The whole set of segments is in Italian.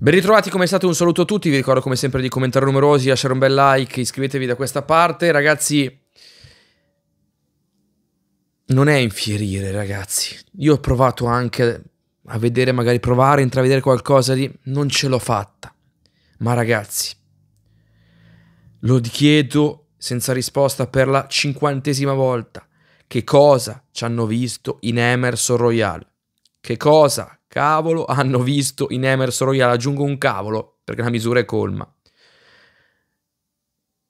Ben ritrovati come state, un saluto a tutti, vi ricordo come sempre di commentare numerosi, lasciare un bel like, iscrivetevi da questa parte, ragazzi non è infierire ragazzi, io ho provato anche a vedere, magari provare, intravedere qualcosa di... non ce l'ho fatta, ma ragazzi lo chiedo senza risposta per la cinquantesima volta, che cosa ci hanno visto in Emerson Royale? Che cosa? Cavolo, hanno visto in Emerson Royale, aggiungo un cavolo, perché la misura è colma.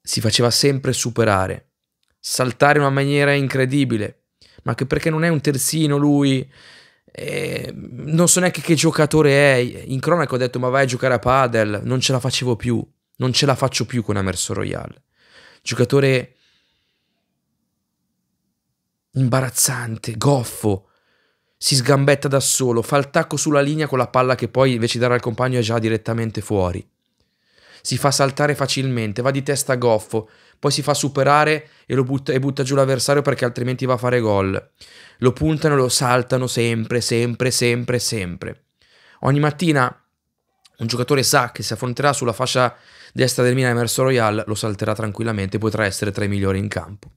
Si faceva sempre superare, saltare in una maniera incredibile, ma che perché non è un terzino lui, eh, non so neanche che giocatore è. In cronaca ho detto ma vai a giocare a padel, non ce la facevo più, non ce la faccio più con Emerson Royale. Giocatore imbarazzante, goffo, si sgambetta da solo, fa il tacco sulla linea con la palla che poi invece darà al compagno è già direttamente fuori. Si fa saltare facilmente, va di testa a goffo, poi si fa superare e, butta, e butta giù l'avversario perché altrimenti va a fare gol. Lo puntano e lo saltano sempre, sempre, sempre, sempre. Ogni mattina un giocatore sa che se affronterà sulla fascia destra del Milan verso Royal lo salterà tranquillamente, potrà essere tra i migliori in campo.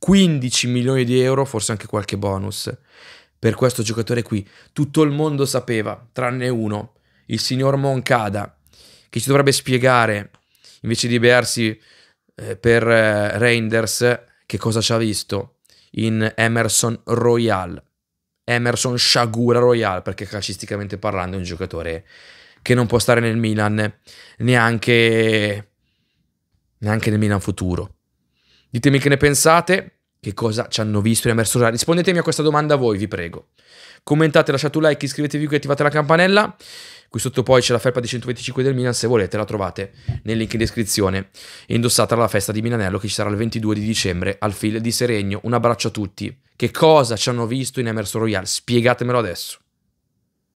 15 milioni di euro, forse anche qualche bonus per questo giocatore qui. Tutto il mondo sapeva, tranne uno, il signor Moncada, che ci dovrebbe spiegare, invece di bearsi eh, per eh, Reinders, che cosa ci ha visto in Emerson Royal. Emerson Shagura Royal, perché calcisticamente parlando è un giocatore che non può stare nel Milan neanche, neanche nel Milan futuro. Ditemi che ne pensate, che cosa ci hanno visto in Emerso Già? Rispondetemi a questa domanda voi, vi prego. Commentate, lasciate un like, iscrivetevi qui, attivate la campanella. Qui sotto poi c'è la felpa di 125 del Milan, se volete la trovate nel link in descrizione. Indossata alla festa di Milanello che ci sarà il 22 di dicembre al fil di Seregno. Un abbraccio a tutti. Che cosa ci hanno visto in Emerso Royale? Spiegatemelo adesso.